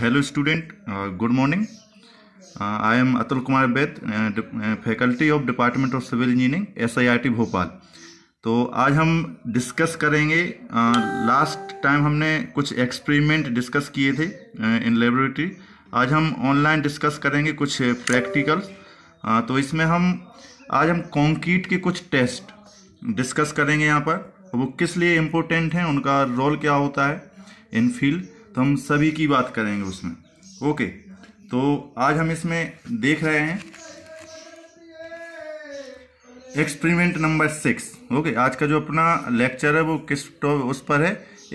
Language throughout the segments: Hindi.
Hello student good morning I am Atul Kumar Baid faculty of department of civil engineering S I R T Bhopal तो आज हम डिस्कस करेंगे लास्ट uh, टाइम हमने कुछ एक्सपेरिमेंट डिस्कस किए थे इन uh, लेबोरेटरी आज हम ऑनलाइन डिस्कस करेंगे कुछ प्रैक्टिकल्स uh, तो इसमें हम आज हम कॉन्क्रीट के कुछ टेस्ट डिस्कस करेंगे यहाँ पर वो किस लिए इम्पोर्टेंट हैं उनका रोल क्या होता है इन फील्ड तो हम सभी की बात करेंगे उसमें ओके तो आज हम इसमें देख रहे हैं एक्सपेरिमेंट नंबर सिक्स ओके आज का जो अपना लेक्चर है वो किस तो उस पर है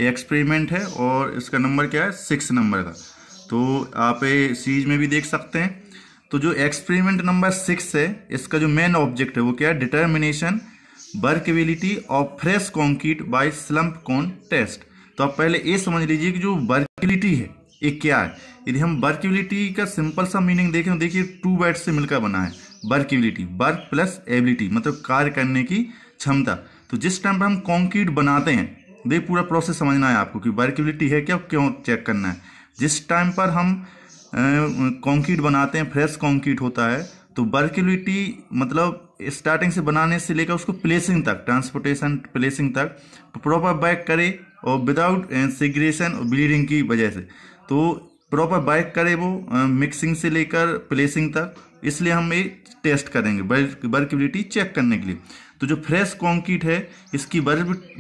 एक्सपेरिमेंट है और इसका नंबर क्या है सिक्स नंबर का तो आप सीरीज में भी देख सकते हैं तो जो एक्सपेरिमेंट नंबर सिक्स है इसका जो मेन ऑब्जेक्ट है वो क्या है determination workability of fresh concrete by slump cone test तो आप पहले ये समझ लीजिए कि जो बर वर्किलिटी है ये क्या है यदि हम वर्किबिलिटी का सिंपल सा मीनिंग देखें तो देखिए टू वर्ड से मिलकर बना है वर्किबिलिटी वर्क प्लस एबिलिटी मतलब कार्य करने की क्षमता तो जिस टाइम पर हम कॉन्क्रीट बनाते हैं देख पूरा प्रोसेस समझना है आपको कि वर्किबिलिटी है क्या क्यों चेक करना है जिस टाइम पर हम कॉन्क्रीट बनाते हैं फ्रेश कॉन्क्रीट होता है तो वर्किबिलिटी मतलब स्टार्टिंग से बनाने से लेकर उसको प्लेसिंग तक ट्रांसपोर्टेशन प्लेसिंग तक प्रॉपर बैक करे और विदाउट सिग्रेशन uh, और ब्लीडिंग की वजह से तो प्रॉपर बाइक करे वो मिक्सिंग uh, से लेकर प्लेसिंग तक इसलिए हम ये टेस्ट करेंगे वर्कबिलिटी चेक करने के लिए तो जो फ्रेश कॉन्क्रीट है इसकी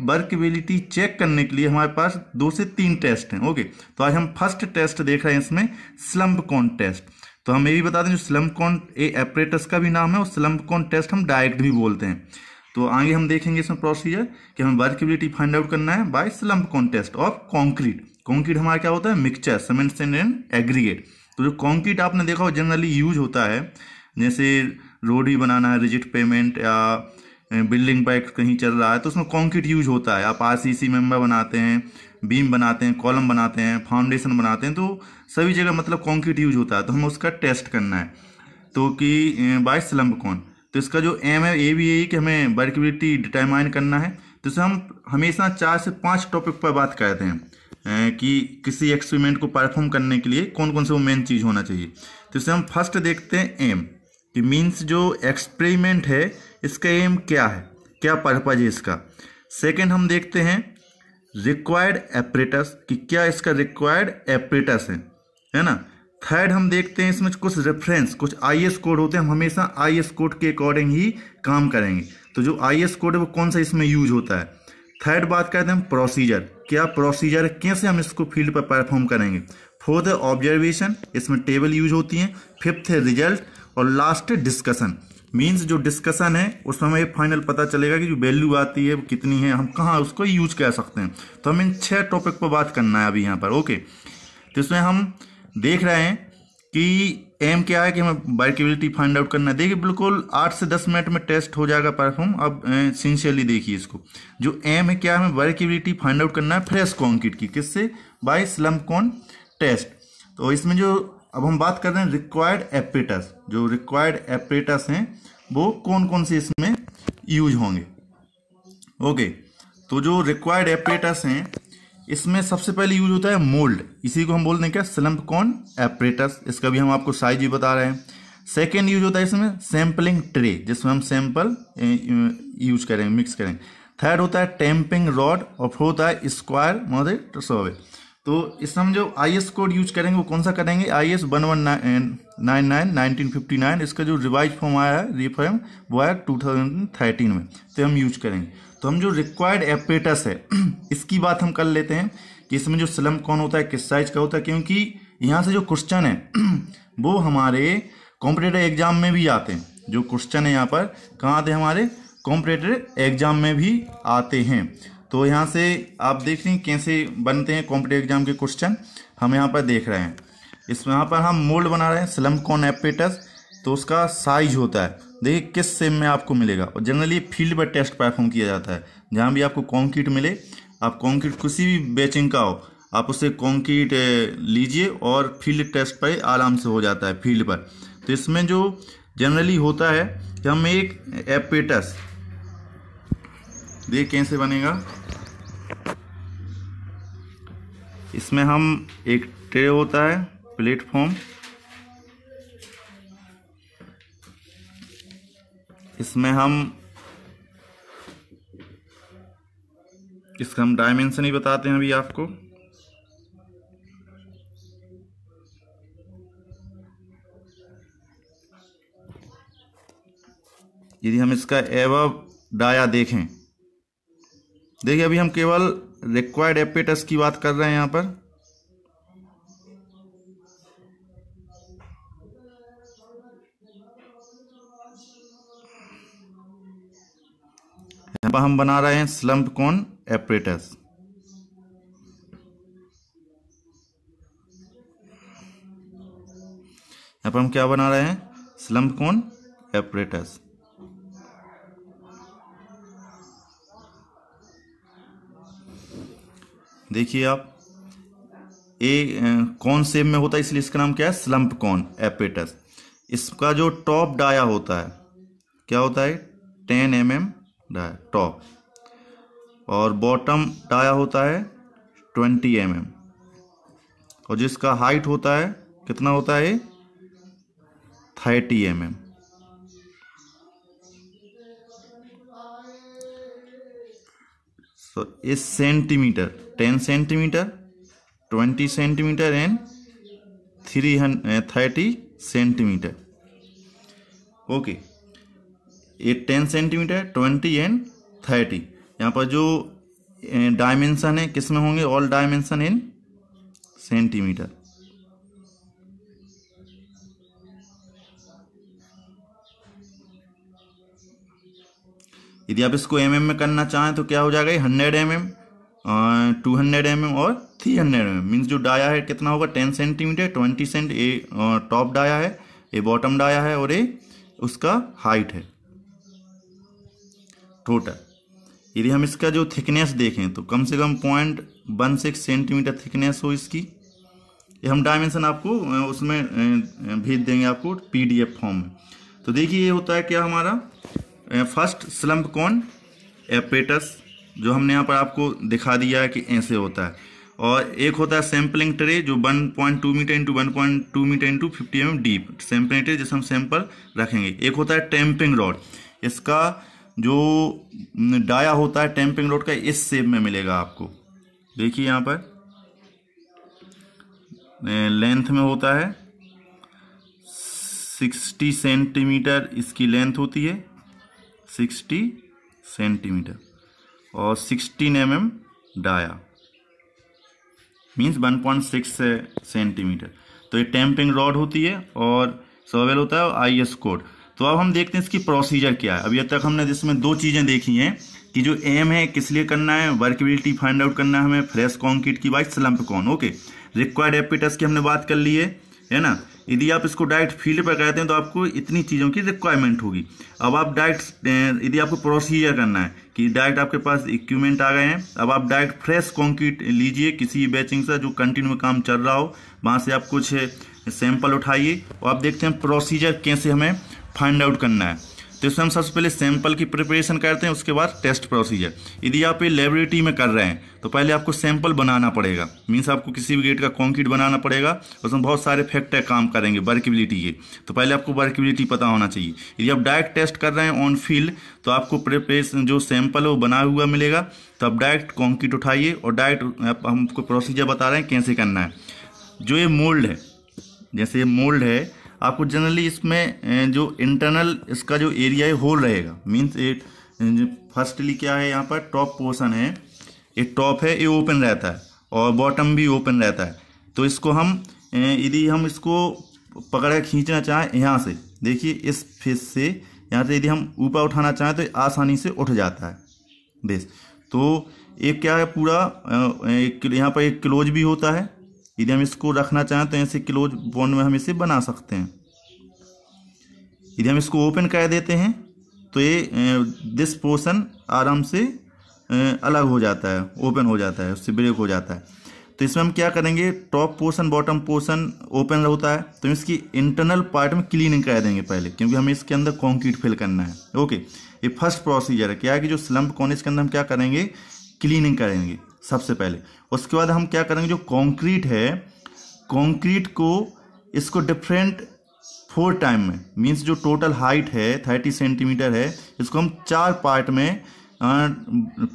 वर्कबिलिटी चेक करने के लिए हमारे पास दो से तीन टेस्ट हैं ओके तो आज हम फर्स्ट टेस्ट देख रहे हैं इसमें स्लम्प कॉन टेस्ट तो हम ये भी बता दें जो स्लम्प कॉन ए एपरेटस का भी नाम है और स्लम्प कॉन टेस्ट हम डायरेक्ट भी बोलते हैं तो आगे हम देखेंगे इसमें प्रोसीजर कि हमें वर्केबिलिटी फाइंड आउट करना है by slump cone test of concrete concrete हमारा क्या होता है मिक्सचर सीमेंट एंड एग्रीगेट तो जो कॉन्क्रीट आपने देखा हो जनरली यूज होता है जैसे रोड ही बनाना है रिजिट पेमेंट या बिल्डिंग पैक कहीं चल रहा है तो उसमें कॉन्क्रीट यूज होता है आप आर सी मेम्बर बनाते हैं बीम बनाते हैं कॉलम बनाते हैं फाउंडेशन बनाते हैं तो सभी जगह मतलब कॉन्क्रीट यूज होता है तो हमें उसका टेस्ट करना है तो कि बाय स्लम्प कौन तो इसका जो एम है ये भी यही कि हमें वर्कबिलिटी डिटरमाइन करना है तो इसे हम हमेशा चार से पाँच टॉपिक पर बात करते हैं कि किसी एक्सपेरिमेंट को परफॉर्म करने के लिए कौन कौन से वो मेन चीज़ होना चाहिए तो इसे हम फर्स्ट देखते हैं एम कि मीन्स जो एक्सपेरिमेंट है इसका एम क्या है क्या पर्पज है इसका सेकेंड हम देखते हैं रिक्वायर्ड एपरेटस कि क्या इसका रिक्वायर्ड एपरेटस है है ना थर्ड हम देखते हैं इसमें कुछ रेफरेंस कुछ आई कोड होते हैं हम हमेशा आई कोड के अकॉर्डिंग ही काम करेंगे तो जो आई कोड है वो कौन सा इसमें यूज होता है थर्ड बात करते हैं प्रोसीजर क्या प्रोसीजर कैसे हम इसको फील्ड पर परफॉर्म करेंगे फोर्थ है ऑब्जर्वेशन इसमें टेबल यूज होती हैं फिफ्थ है रिजल्ट और लास्ट है डिस्कशन मीन्स जो डिस्कशन है उसमें हमें फाइनल पता चलेगा कि जो वैल्यू आती है वो कितनी है हम कहाँ उसको यूज कर सकते हैं तो हम इन छः टॉपिक पर बात करना है अभी यहाँ पर ओके तो इसमें हम देख रहे हैं कि एम क्या है कि हमें वर्केबिलिटी फाइंड आउट करना है देखिए बिल्कुल आठ से दस मिनट में टेस्ट हो जाएगा परफॉर्म अब सिंसियरली देखिए इसको जो एम है क्या है हमें वर्केबिलिटी फाइंड आउट करना है फ्रेश कॉन्क्रीट की किससे बाय स्लम कॉन टेस्ट तो इसमें जो अब हम बात कर रहे हैं रिक्वायर्ड एपरेटस जो रिक्वायर्ड एपरेटस हैं वो कौन कौन से इसमें यूज होंगे ओके तो जो रिक्वायर्ड एपरेटस हैं इसमें सबसे पहले यूज होता है मोल्ड इसी को हम बोलते हैं क्या स्लम्प कॉन एपरेटस इसका भी हम आपको साइज भी बता रहे हैं सेकेंड यूज होता है इसमें सैम्पलिंग ट्रे जिसमें हम सैंपल यूज करें मिक्स करें थर्ड होता है टैंपिंग रॉड और फोर्थ होता है स्क्वायर मतलब सर्वे तो इसमें हम जो आई एस कोड यूज करेंगे वो कौन सा करेंगे I S one one nine nine nineteen fifty nine इसका जो रिवाइज फॉर्म आया है रिफॉर्म वो आया टू थाउजेंड थर्टीन में तो हम यूज करेंगे तो हम जो रिक्वायर्ड एपेटस है इसकी बात हम कर लेते हैं कि इसमें जो स्लम कौन होता है किस साइज का होता है क्योंकि यहाँ से जो क्वेश्चन है वो हमारे कॉम्पिटेटिव एग्जाम में भी आते हैं जो क्वेश्चन है यहाँ पर कहाँ आते हैं हमारे कॉम्पिटेटिव एग्जाम में भी आते हैं तो यहाँ से आप देख रहे हैं कैसे बनते हैं कॉम्पिटेटिव एग्जाम के क्वेश्चन हम यहाँ पर देख रहे हैं इस यहाँ पर हम मोल्ड बना रहे हैं स्लम कॉन एपेटस तो उसका साइज होता है देखिए किस सेम में आपको मिलेगा और जनरली फील्ड पर टेस्ट परफॉर्म किया जाता है जहाँ भी आपको कॉन्क्रीट मिले आप कॉन्क्रीट किसी भी बैचिंग का हो आप उसे कॉन्क्रीट लीजिए और फील्ड टेस्ट पर आराम से हो जाता है फील्ड पर तो इसमें जो जनरली होता है कि हम एक एपेटस देख कैसे बनेगा इसमें हम एक ट्रे होता है प्लेटफॉर्म इसमें हम इसका हम डायमेंशन ही बताते हैं अभी आपको यदि हम इसका एव डाया देखें देखिए अभी हम केवल रिक्वायर्ड एपेटस की बात कर रहे हैं यहां पर यहाँ पर हम बना रहे हैं स्लम्प कोन एपरेटस यहाँ पर हम क्या बना रहे हैं स्लम्प कॉन एपरेटस देखिए आप ए कौन सेब में होता है इसलिए इसका नाम क्या है स्लम्प कॉन एपेटस इसका जो टॉप डाया होता है क्या होता है टेन एम एम रहा है टॉप और बॉटम टाया होता है ट्वेंटी एम mm. और जिसका हाइट होता है कितना होता है थर्टी एम mm. इस centimetre ten centimetre twenty centimetre and three thirty centimetre okay ये ten centimetre twenty and thirty यहाँ पर जो डायमेंशन है किस में होंगे ऑल डायमेंशन इन सेंटीमीटर यदि आप इसको एम mm में करना चाहें तो क्या हो जाएगा hundred m m two hundred m m और three hundred m m means जो डाया है कितना होगा ten centimetre twenty cent a top dia है ए बॉटम डाया है और ए उसका हाइट है टोटल यदि हम इसका जो थिकनेस देखें तो कम से कम point one six centimetre thickness हो इसकी ये हम डायमेंशन आपको उसमें भेज देंगे आपको पीडीएफ फॉर्म में तो देखिए ये होता है क्या हमारा फर्स्ट स्लम्प कौन एपेटस जो हमने यहाँ पर आपको दिखा दिया है कि ऐसे होता है और एक होता है सैम्पलिंग ट्रे जो 1.2 metre into one metre into fifty m deep sampling tray जिसमें हम सैंपल रखेंगे एक होता है टैंपिंग रॉड इसका जो डाया होता है टेम्पिंग रोड का इस सेप में मिलेगा आपको देखिए यहाँ पर लेंथ में होता है सिक्सटी सेंटीमीटर इसकी लेंथ होती है सिक्सटी सेंटीमीटर और sixteen m m dia means one point six centimetre तो ये टेम्पिंग रॉड होती है और सोवेल होता है आई एस कोड तो अब हम देखते हैं इसकी प्रोसीजर क्या है अभी तक हमने इसमें दो चीज़ें देखी हैं कि जो एम है किस लिए करना है वर्कबिलिटी फाइंड आउट करना है हमें फ्रेश कॉन्क्रीट की by slump cone okay required apparatus की हमने बात कर ली है है ना यदि आप इसको डायरेक्ट फील्ड पर कहते हैं तो आपको इतनी चीज़ों की रिक्वायरमेंट होगी अब आप डायरेक्ट यदि आपको प्रोसीजर करना है कि डायरेक्ट आपके पास इक्विपमेंट आ गए हैं अब आप डायरेक्ट फ्रेश कॉन्क्रीट लीजिए किसी बैचिंग से जो कंटिन्यू काम चल रहा हो वहाँ से आप कुछ सैंपल उठाइए और आप देखते हैं प्रोसीजर कैसे हमें फाइंड आउट करना है तो इसमें हम सबसे पहले सैंपल की प्रिपरेशन करते हैं उसके बाद टेस्ट प्रोसीजर यदि आप ये लेबोरेटरी में कर रहे हैं तो पहले आपको सैंपल बनाना पड़ेगा मीन्स आपको किसी भी गेट का कॉन्क्रीट बनाना पड़ेगा उसमें बहुत सारे फैक्टर काम करेंगे वर्किबिलिटी के तो पहले आपको वर्कबिलिटी पता होना चाहिए यदि आप डायरेक्ट टेस्ट कर रहे हैं ऑन फील्ड तो आपको प्रिपरेशन जो सैंपल है वो बना हुआ मिलेगा तो आप डायरेक्ट कॉन्क्रीट उठाइए और डायरेक्ट हमको प्रोसीजर बता रहे हैं कैसे करना है जो ये मोल्ड है जैसे ये मोल्ड है आपको जनरली इसमें जो इंटरनल इसका जो एरिया है होल रहेगा मीन्स ए फर्स्टली क्या है यहाँ पर टॉप पोर्सन है ये टॉप है ये ओपन रहता है और बॉटम भी ओपन रहता है तो इसको हम यदि हम इसको पकड़ कर खींचना चाहें यहाँ से देखिए इस फेस से यहाँ से यदि हम ऊपर उठाना चाहें तो आसानी से उठ जाता है बेस तो एक क्या है पूरा यहाँ पर एक क्लोज भी होता है यदि हम इसको रखना चाहें तो ऐसे क्लोज बॉन्ड में हम इसे बना सकते हैं यदि हम इसको ओपन कर देते हैं तो ये दिस पोर्सन आराम से अलग हो जाता है ओपन हो जाता है उससे ब्रेक हो जाता है तो इसमें हम क्या करेंगे top portion bottom portion open होता है तो इसकी इंटरनल पार्ट में क्लीनिंग कर देंगे पहले क्योंकि हमें इसके अंदर कॉन्क्रीट फिल करना है ओके ये फर्स्ट प्रोसीजर है क्या है कि जो स्लम्प कॉर्निस के अंदर हम क्या करेंगे क्लीनिंग करेंगे सबसे पहले उसके बाद हम क्या करेंगे जो कंक्रीट है कंक्रीट को इसको डिफरेंट फोर टाइम में मीन्स जो टोटल हाइट है थर्टी सेंटीमीटर है इसको हम चार पार्ट में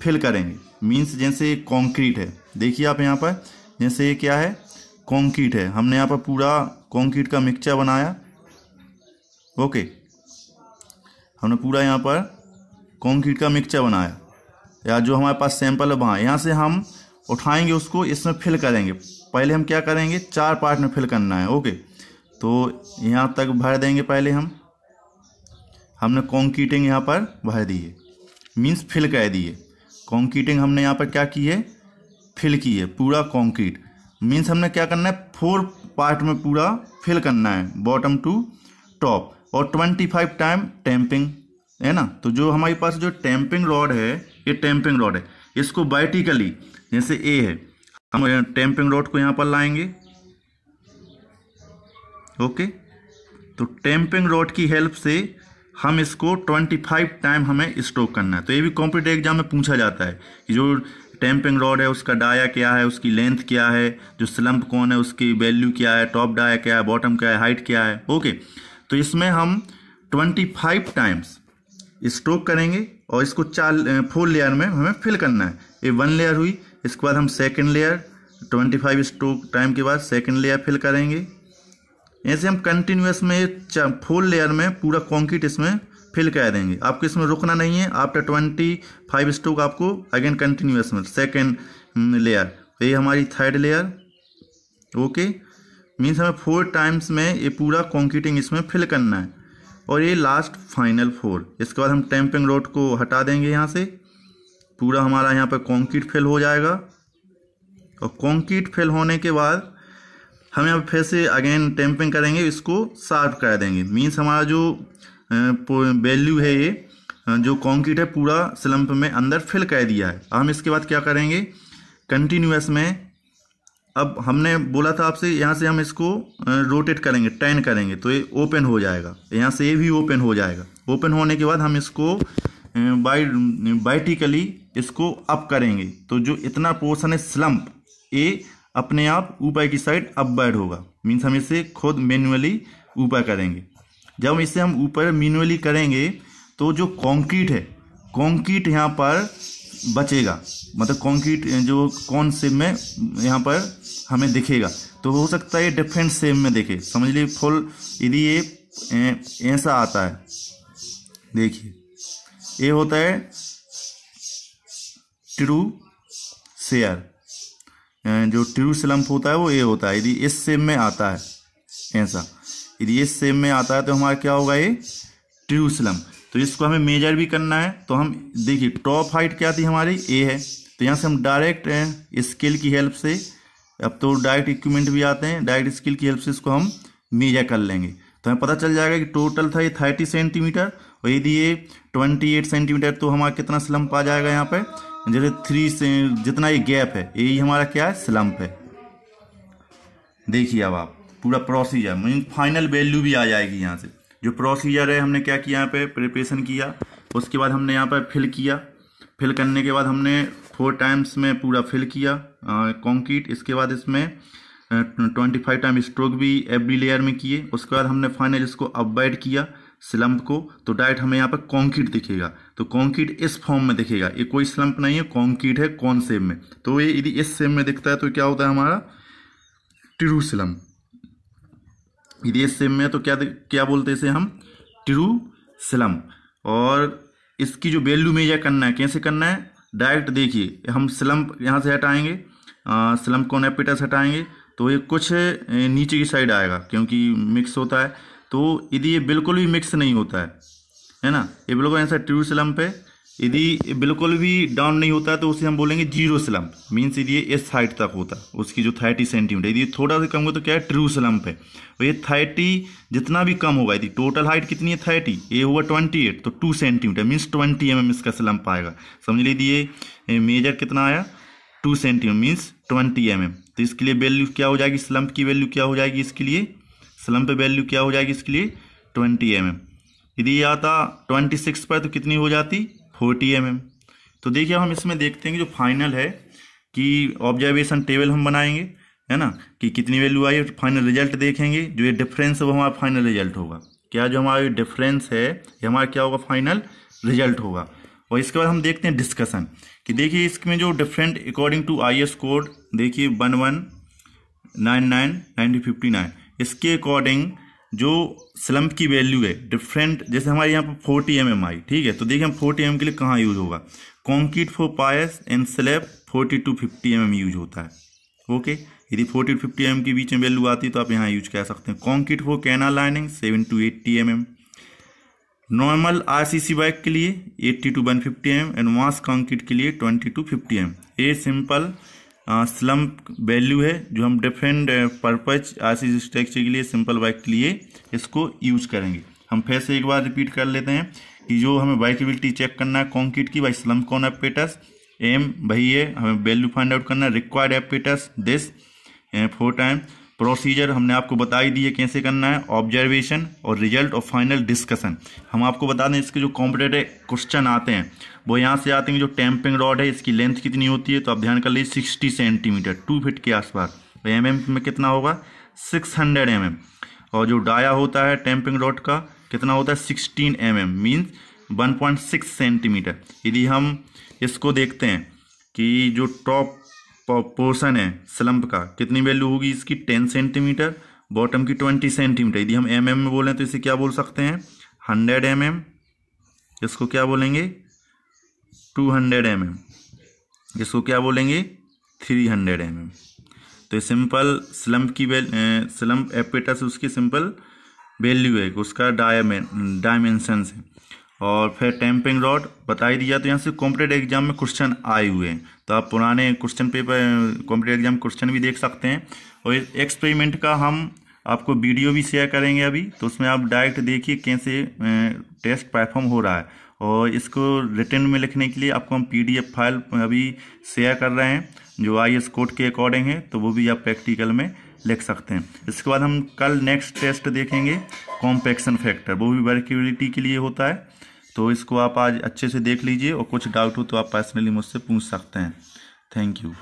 फिल करेंगे मीन्स जैसे कंक्रीट है देखिए आप यहाँ पर जैसे ये क्या है कंक्रीट है हमने यहाँ पर पूरा कंक्रीट का मिक्सचर बनाया ओके हमने पूरा यहाँ पर कंक्रीट का मिक्सचर बनाया या जो हमारे पास सैंपल है वहाँ यहाँ से हम उठाएंगे उसको इसमें फिल करेंगे पहले हम क्या करेंगे चार पार्ट में फिल करना है ओके तो यहाँ तक भर देंगे पहले हम हमने कॉन्कीटिंग यहाँ पर भर दी है मीन्स फिल कर दी है कॉन्कीटिंग हमने यहाँ पर क्या की है फिल की है पूरा कॉन्क्रीट मीन्स हमने क्या करना है फोर पार्ट में पूरा फिल करना है बॉटम टू टॉप और ट्वेंटी फाइव टाइम टैंपिंग है ना तो जो हमारे पास जो टैंपिंग रॉड है ये टैंपिंग रॉड है इसको बाइटिकली जैसे ए है हम टैंपिंग रॉड को यहाँ पर लाएंगे ओके तो टैंपिंग रॉड की हेल्प से हम इसको 25 टाइम हमें स्ट्रोक करना है तो ये भी कॉम्पिटेटिव एग्जाम में पूछा जाता है कि जो टैंपिंग रॉड है उसका डाया क्या है उसकी लेंथ क्या है जो स्लम्प कौन है उसकी वैल्यू क्या है टॉप डाया क्या है बॉटम क्या है हाइट क्या है ओके तो इसमें हम 25 टाइम्स स्ट्रोक करेंगे और इसको चार फोर लेयर में हमें फिल करना है ये वन लेयर हुई इसके बाद हम second layer twenty five stroke time के बाद सेकेंड लेयर फिल करेंगे ऐसे हम कंटिन्यूस में फोर लेयर में पूरा कॉन्क्रीट इसमें फिल कर देंगे आपको इसमें रुकना नहीं है आफ्टर ट्वेंटी फाइव स्ट्रोक आपको अगेन कंटिन्यूस में सेकेंड लेयर तो ये हमारी थर्ड लेयर ओके मीन्स हमें फोर टाइम्स में ये पूरा कॉन्क्रीटिंग इसमें फिल करना है और ये लास्ट फाइनल फोर इसके बाद हम टैंपिंग रोड को हटा देंगे यहाँ से पूरा हमारा यहाँ पर कॉन्क्रीट फेल हो जाएगा और कॉन्क्रीट फेल होने के बाद हम यहाँ पर फिर से अगेन टैंपिंग करेंगे इसको साफ कर देंगे मीन्स हमारा जो वैल्यू है ये जो कॉन्क्रीट है पूरा स्लम्प में अंदर फिल कर दिया है हम इसके बाद क्या करेंगे कंटिन्यूस में अब हमने बोला था आपसे यहाँ से हम इसको रोटेट करेंगे टैन करेंगे तो ये ओपन हो जाएगा यहाँ से ये भी ओपन हो जाएगा ओपन होने के बाद हम इसको बाई बाइटिकली इसको अप करेंगे तो जो इतना पोर्सन है स्लम्प ये अपने आप ऊपर की साइड अपवर्ड होगा मीन्स हम इसे खुद मैनुअली ऊपर करेंगे जब इसे हम ऊपर मैनुअली करेंगे तो जो कॉन्क्रीट है कॉन्क्रीट यहाँ पर बचेगा मतलब कॉन्क्रीट जो कौन सेप में यहाँ पर हमें दिखेगा तो हो सकता है डिफरेंट सेप में देखे समझ लीजिए फुल यदि ये ऐसा आता है देखिए ये होता है ट्रू शेयर जो ट्रू स्लम्प होता है वो ये होता है यदि इस सेम में आता है ऐसा यदि इस सेम में आता है तो हमारा क्या होगा ये ट्रू स्लम्प तो इसको हमें मेजर भी करना है तो हम देखिए टॉप हाइट क्या थी हमारी ए है तो यहाँ से हम डायरेक्ट स्केल की हेल्प से अब तो डायरेक्ट इक्विपमेंट भी आते हैं डायरेक्ट स्केल की हेल्प से इसको हम मेजर कर लेंगे तो हमें पता चल जाएगा कि टोटल था ये थर्टी सेंटीमीटर और यदि ये ट्वेंटी एट सेंटीमीटर तो हमारा कितना स्लम्प आ जाएगा यहाँ पर जैसे थ्री से जितना ये गैप है यही हमारा क्या है स्लम्प है देखिए अब आप पूरा प्रोसीजर मीन फाइनल वैल्यू भी आ जाएगी यहाँ से जो प्रोसीजर है हमने क्या किया यहाँ पे प्रिपरेशन किया उसके बाद हमने यहाँ पर फिल किया फिल करने के बाद हमने फोर टाइम्स में पूरा फिल किया कॉन्क्रीट इसके बाद इसमें ट्वेंटी फाइव टाइम स्ट्रोक भी एवरी लेयर में किए उसके बाद हमने फाइनल इसको अपवाइड किया स्लम्प को तो डायरेक्ट हमें यहाँ पर कॉन्क्रीट दिखेगा तो कॉन्क्रीट इस फॉर्म में दिखेगा ये कोई स्लम्प नहीं है कॉन्क्रीट है कौन सेम में तो ये यदि इस सेम में दिखता है तो क्या होता है हमारा ट्रू स्लम्प यदि सेम में तो क्या क्या बोलते इसे हम ट्रू स्लम और इसकी जो वैल्यू मेजर करना है कैसे करना है डायरेक्ट देखिए हम स्लम यहाँ से हटाएंगे स्लम को नेपिटस हटाएंगे तो ये कुछ नीचे की साइड आएगा क्योंकि मिक्स होता है तो यदि ये बिल्कुल भी मिक्स नहीं होता है है ना ये बिल्कुल ऐसा ट्रू स्लम पे यदि बिल्कुल भी डाउन नहीं होता है तो उसे हम बोलेंगे जीरो स्लम्प मीन्स यदि ये इस हाइट तक होता उसकी जो थर्टी सेंटीमीटर यदि थोड़ा सा कम हो तो क्या है ट्रू स्लम्प है और ये थर्टी जितना भी कम होगा यदि टोटल हाइट कितनी है थर्टी ये हुआ ट्वेंटी एट तो two centimetre means twenty m m इसका स्लम्प आएगा समझ लीजिए ये मेजर कितना आया two centimetre means twenty m m तो इसके लिए वैल्यू क्या हो जाएगी स्लम्प की वैल्यू क्या हो जाएगी इसके लिए स्लम्प वैल्यू क्या हो जाएगी इसके लिए ट्वेंटी एम एम यदि ये आता ट्वेंटी सिक्स पर तो कितनी हो जाती फोर्टी एम तो देखिए अब हम इसमें देखते हैं कि जो फाइनल है कि ऑब्जर्वेशन टेबल हम बनाएंगे है ना कि कितनी वैल्यू आई फाइनल रिजल्ट देखेंगे जो ये डिफरेंस है वो हमारा फाइनल रिजल्ट होगा क्या जो हमारा डिफरेंस है ये हमारा क्या होगा फाइनल रिजल्ट होगा और इसके बाद हम देखते हैं डिस्कशन कि देखिए इसमें जो different according to IS S कोड देखिए one one nine nine nineteen fifty nine इसके अकॉर्डिंग जो स्लम्प की वैल्यू है डिफरेंट जैसे हमारे यहाँ पर फोर्टी एम एम आई ठीक है तो देखिए हम फोर्टी एम के लिए कहाँ यूज़ होगा concrete for piers and slab forty to fifty m m use होता है ओके यदि फोर्टी टू फिफ्टी एम के बीच में वैल्यू आती है तो आप यहाँ यूज कर सकते हैं concrete for canal lining seven to eighty m m normal सी बाइक के लिए eighty to one fifty m and वास कॉन्क्रीट के लिए twenty to fifty m a simple slump value है जो हम डिफरेंट पर्पज आशीज स्ट्रक्चर के लिए सिंपल बाइक के लिए इसको यूज करेंगे हम फिर से एक बार रिपीट कर लेते हैं कि जो हमें बाइकेबिलिटी चेक करना है कॉन्क्रीट की भाई स्लम्प कौन एपेटस एम भाई है हमें वैल्यू फाइंड आउट करना required apparatus this four time procedure हमने आपको बता ही दी है कैसे करना है ऑब्जर्वेशन और रिजल्ट और फाइनल डिस्कशन हम आपको बता दें इसके जो कॉम्पिटेटिव क्वेश्चन आते हैं वो यहाँ से आते हैं जो टैंपिंग रॉड है इसकी लेंथ कितनी होती है तो आप ध्यान कर लीजिए सिक्सटी सेंटीमीटर टू फिट के आसपास एम तो एम mm में कितना होगा सिक्स हंड्रेड एम एम और जो डाया होता है टैंपिंग रॉड का कितना होता है sixteen m m means one point six centimetre यदि हम इसको देखते हैं कि जो टॉप पोर्सन है स्लम्प का कितनी वैल्यू होगी इसकी टेन सेंटीमीटर बॉटम की ट्वेंटी सेंटीमीटर यदि हम एम mm में बोलें तो इसे क्या बोल सकते हैं हंड्रेड एम एम इसको क्या बोलेंगे टू हंड्रेड एम एम इसको क्या बोलेंगे थ्री हंड्रेड एम एम तो सिंपल स्लम्प की वैल स्लम्प एपेटस उसकी सिंपल वैल्यू है उसका डायमे डायमेंशन है और फिर टैंपिंग रॉड बता ही दिया तो यहाँ से कॉम्पिटेटिव एग्जाम में क्वेश्चन आए हुए हैं तो आप पुराने question paper competitive exam question भी देख सकते हैं और इस एक्सपेरिमेंट का हम आपको वीडियो भी शेयर करेंगे अभी तो उसमें आप डायरेक्ट देखिए कैसे टेस्ट परफॉर्म हो रहा है और इसको रिटर्न में लिखने के लिए आपको हम पीडीएफ फाइल अभी शेयर कर रहे हैं जो आई एस कोड के अकॉर्डिंग है तो वो भी आप प्रैक्टिकल में लिख सकते हैं इसके बाद हम कल नेक्स्ट टेस्ट देखेंगे कॉम्पैक्शन फैक्टर वो भी वर्केबिलिटी के लिए होता है तो इसको आप आज अच्छे से देख लीजिए और कुछ डाउट हो तो आप पर्सनली मुझसे पूछ सकते हैं Thank you.